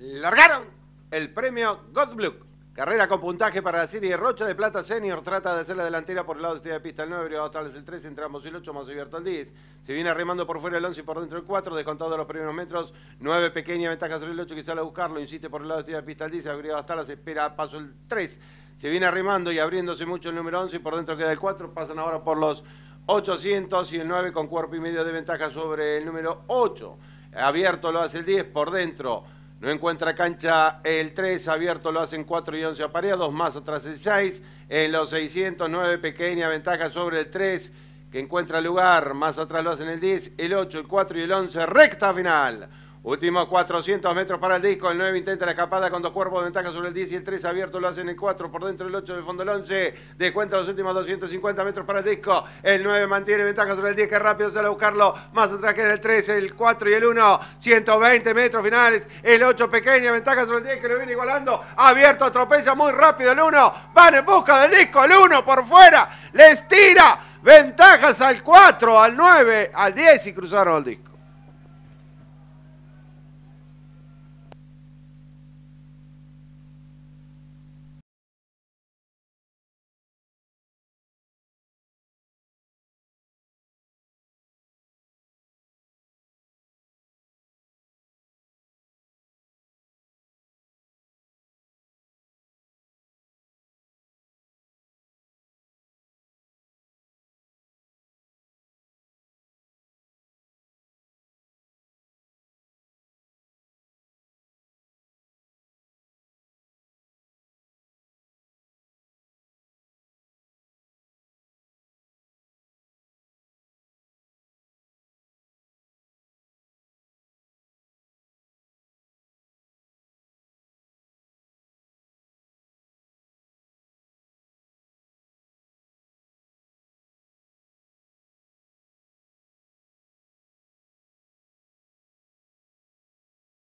largaron el premio Godblook. Carrera con puntaje para la serie Rocha de Plata Senior. Trata de hacer la delantera por el lado de la de pista el 9, a talas el 3, entramos el 8, más abierto el 10. Se viene arrimando por fuera el 11 y por dentro el 4, descontado los primeros metros. 9 pequeña ventaja sobre el 8 que sale a buscarlo. Insiste por el lado de la de pista el 10, hasta Talas espera paso el 3. Se viene arrimando y abriéndose mucho el número 11 y por dentro queda el 4. Pasan ahora por los 800 y el 9 con cuerpo y medio de ventaja sobre el número 8. Abierto lo hace el 10 por dentro. No encuentra cancha el 3, abierto lo hacen 4 y 11 apareados, más atrás el 6. En los 609, pequeña ventaja sobre el 3, que encuentra lugar, más atrás lo hacen el 10, el 8, el 4 y el 11, recta final. Últimos 400 metros para el disco. El 9 intenta la escapada con dos cuerpos de ventaja sobre el 10 y el 3 abierto. Lo hacen el 4 por dentro del 8 del fondo del 11. Descuenta los últimos 250 metros para el disco. El 9 mantiene ventaja sobre el 10. Que rápido sale a buscarlo. Más atrás que en el 3, el 4 y el 1. 120 metros finales. El 8 pequeña ventaja sobre el 10 que lo viene igualando. Abierto, tropeza muy rápido el 1. Van en busca del disco. El 1 por fuera. Les tira. Ventajas al 4, al 9, al 10 y cruzaron el disco.